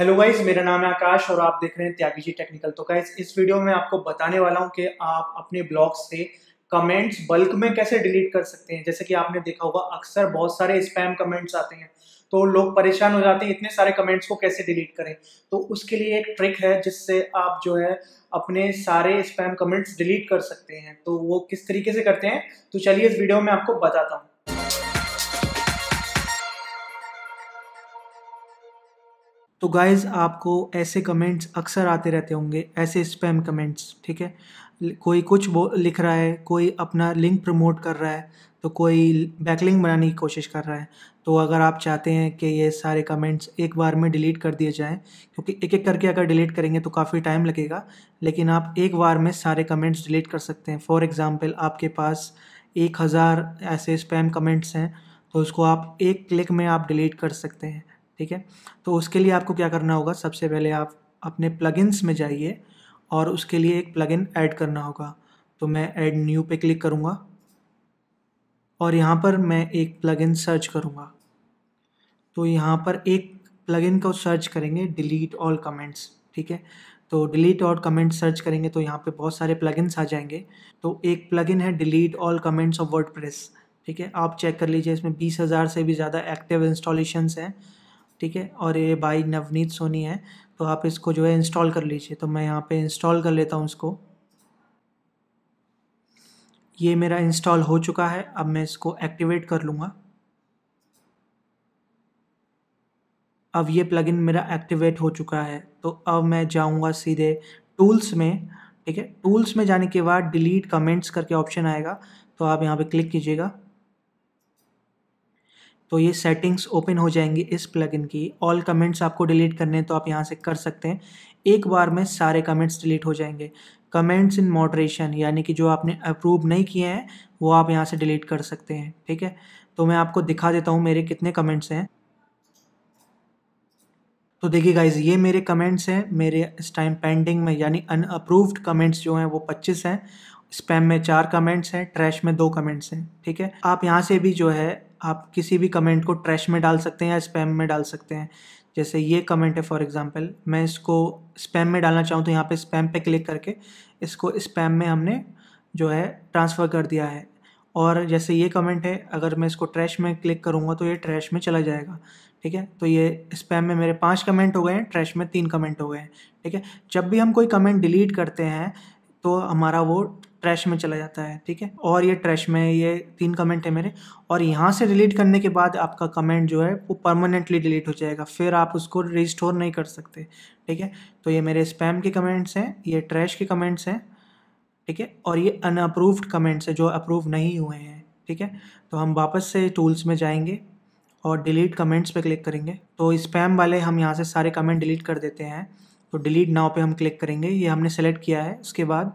hello guys मेरा नाम है आकाश और आप देख रहे हैं त्यागी जी टेक्निकल तो गाइस इस वीडियो में आपको बताने वाला हूं कि आप अपने ब्लॉग से कमेंट्स बल्क में कैसे डिलीट कर सकते हैं जैसे कि आपने देखा होगा अक्सर बहुत सारे स्पैम कमेंट्स आते हैं तो लोग परेशान हो जाते हैं इतने सारे कमेंट्स को कैसे डिलीट करें तो उसके लिए एक ट्रिक है जिससे आप जो है अपने सारे स्पैम कमेंट्स डिलीट कर सकते हैं तो वो किस तरीके से करते हैं तो चलिए इस वीडियो में आपको बताता हूँ तो गाइज़ आपको ऐसे कमेंट्स अक्सर आते रहते होंगे ऐसे स्पैम कमेंट्स ठीक है कोई कुछ लिख रहा है कोई अपना लिंक प्रमोट कर रहा है तो कोई बैकलिंग बनाने की कोशिश कर रहा है तो अगर आप चाहते हैं कि ये सारे कमेंट्स एक बार में डिलीट कर दिए जाएं क्योंकि एक एक करके अगर डिलीट करेंगे तो काफ़ी टाइम लगेगा लेकिन आप एक बार में सारे कमेंट्स डिलीट कर सकते हैं फॉर एग्ज़ाम्पल आपके पास एक हज़ार ऐसे स्पैम कमेंट्स हैं तो उसको आप एक क्लिक में आप डिलीट कर सकते हैं ठीक है तो उसके लिए आपको क्या करना होगा सबसे पहले आप अपने प्लगइन्स में जाइए और उसके लिए एक प्लगइन ऐड करना होगा तो मैं ऐड न्यू पे क्लिक करूँगा और यहाँ पर मैं एक प्लगइन सर्च करूँगा तो यहाँ पर एक प्लगइन को सर्च करेंगे डिलीट ऑल कमेंट्स ठीक है तो डिलीट ऑल कमेंट सर्च करेंगे तो यहाँ पे बहुत सारे प्लगइन्स आ जाएंगे तो एक प्लगइन है delete all comments of word ठीक है आप चेक कर लीजिए इसमें बीस हज़ार से भी ज़्यादा एक्टिव इंस्टॉलेशंस हैं ठीक है और ये बाई नवनीत सोनी है तो आप इसको जो है इंस्टॉल कर लीजिए तो मैं यहाँ पे इंस्टॉल कर लेता हूँ इसको ये मेरा इंस्टॉल हो चुका है अब मैं इसको एक्टिवेट कर लूँगा अब ये प्लगइन मेरा एक्टिवेट हो चुका है तो अब मैं जाऊँगा सीधे टूल्स में ठीक है टूल्स में जाने के बाद डिलीट कमेंट्स करके ऑप्शन आएगा तो आप यहाँ पे क्लिक कीजिएगा तो ये सेटिंग्स ओपन हो जाएंगी इस प्लगइन की ऑल कमेंट्स आपको डिलीट करने हैं तो आप यहाँ से कर सकते हैं एक बार में सारे कमेंट्स डिलीट हो जाएंगे कमेंट्स इन मॉडरेशन यानी कि जो आपने अप्रूव नहीं किए हैं वो आप यहाँ से डिलीट कर सकते हैं ठीक है तो मैं आपको दिखा देता हूँ मेरे कितने कमेंट्स हैं तो देखिए गाइज ये मेरे कमेंट्स हैं मेरे इस टाइम पेंडिंग में यानी अन अप्रूव्ड कमेंट्स जो हैं वो 25 हैं स्पैम में चार कमेंट्स हैं ट्रैश में दो कमेंट्स हैं ठीक है आप यहाँ से भी जो है आप किसी भी कमेंट को ट्रैश में डाल सकते हैं या स्पैम में डाल सकते हैं जैसे ये कमेंट है फॉर एग्जांपल मैं इसको स्पैम में डालना चाहूँ तो यहाँ पे स्पैम पे क्लिक करके इसको स्पैम में हमने जो है ट्रांसफ़र कर दिया है और जैसे ये कमेंट है अगर मैं इसको ट्रैश में क्लिक करूँगा तो ये ट्रैश में चला जाएगा ठीक है तो ये स्पैम में मेरे पाँच कमेंट हो गए हैं ट्रैश में तीन कमेंट हो गए हैं ठीक है जब भी हम कोई कमेंट डिलीट करते हैं तो हमारा वो ट्रैश में चला जाता है ठीक है और ये ट्रैश में ये तीन कमेंट है मेरे और यहाँ से डिलीट करने के बाद आपका कमेंट जो है वो परमानेंटली डिलीट हो जाएगा फिर आप उसको रिस्टोर नहीं कर सकते ठीक है तो ये मेरे स्पैम के कमेंट्स हैं ये ट्रैश के कमेंट्स हैं ठीक है और ये अनअप्रूव्ड कमेंट्स हैं जो अप्रूव नहीं हुए हैं ठीक है तो हम वापस से टूल्स में जाएंगे और डिलीट कमेंट्स पे क्लिक करेंगे तो स्पैम वाले हम यहाँ से सारे कमेंट डिलीट कर देते हैं तो डिलीट नाव पे हम क्लिक करेंगे ये हमने सेलेक्ट किया है उसके बाद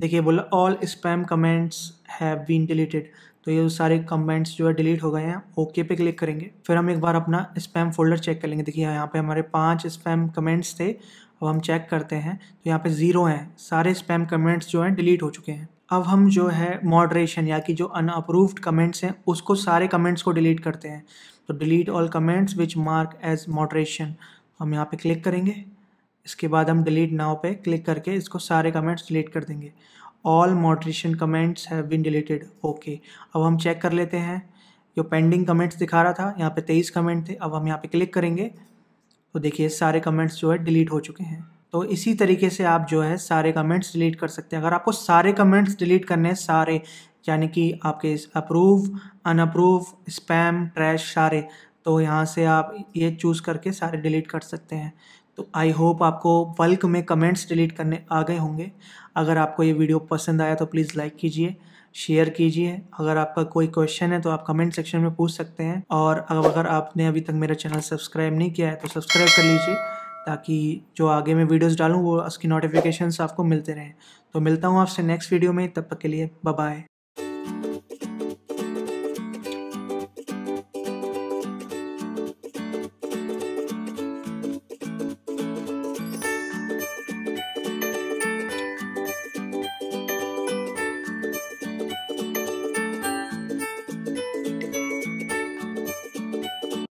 देखिए बोला all spam comments have been deleted तो ये सारे कमेंट्स जो है डिलीट हो गए हैं ओके पे क्लिक करेंगे फिर हम एक बार अपना स्पैम फोल्डर चेक कर लेंगे देखिए यहाँ पे हमारे पांच स्पैम कमेंट्स थे अब हम चेक करते हैं तो यहाँ पे ज़ीरो हैं सारे स्पैम कमेंट्स जो हैं डिलीट हो चुके हैं अब हम जो है मॉडरेशन या कि जो अनअप्रूव्ड कमेंट्स हैं उसको सारे कमेंट्स को डिलीट करते हैं तो delete all comments which mark as moderation हम यहाँ पे क्लिक करेंगे इसके बाद हम डिलीट नाव पे क्लिक करके इसको सारे कमेंट्स डिलीट कर देंगे all moderation comments have been deleted okay अब हम चेक कर लेते हैं जो पेंडिंग कमेंट्स दिखा रहा था यहाँ पे तेईस कमेंट थे अब हम यहाँ पे क्लिक करेंगे तो देखिए सारे कमेंट्स जो है डिलीट हो चुके हैं तो इसी तरीके से आप जो है सारे कमेंट्स डिलीट कर सकते हैं अगर आपको सारे कमेंट्स डिलीट करने हैं सारे यानी कि आपके अप्रूव अनअप्रूव स्पैम ट्रैश सारे तो यहाँ से आप ये चूज़ करके सारे डिलीट कर सकते हैं तो आई होप आपको बल्क में कमेंट्स डिलीट करने आ गए होंगे अगर आपको ये वीडियो पसंद आया तो प्लीज़ लाइक कीजिए शेयर कीजिए अगर आपका कोई क्वेश्चन है तो आप कमेंट सेक्शन में पूछ सकते हैं और अगर आपने अभी तक मेरा चैनल सब्सक्राइब नहीं किया है तो सब्सक्राइब कर लीजिए ताकि जो आगे मैं वीडियोस डालूँ वो उसकी नोटिफिकेशंस आपको मिलते रहें तो मिलता हूँ आपसे नेक्स्ट वीडियो में तब तक के लिए बाय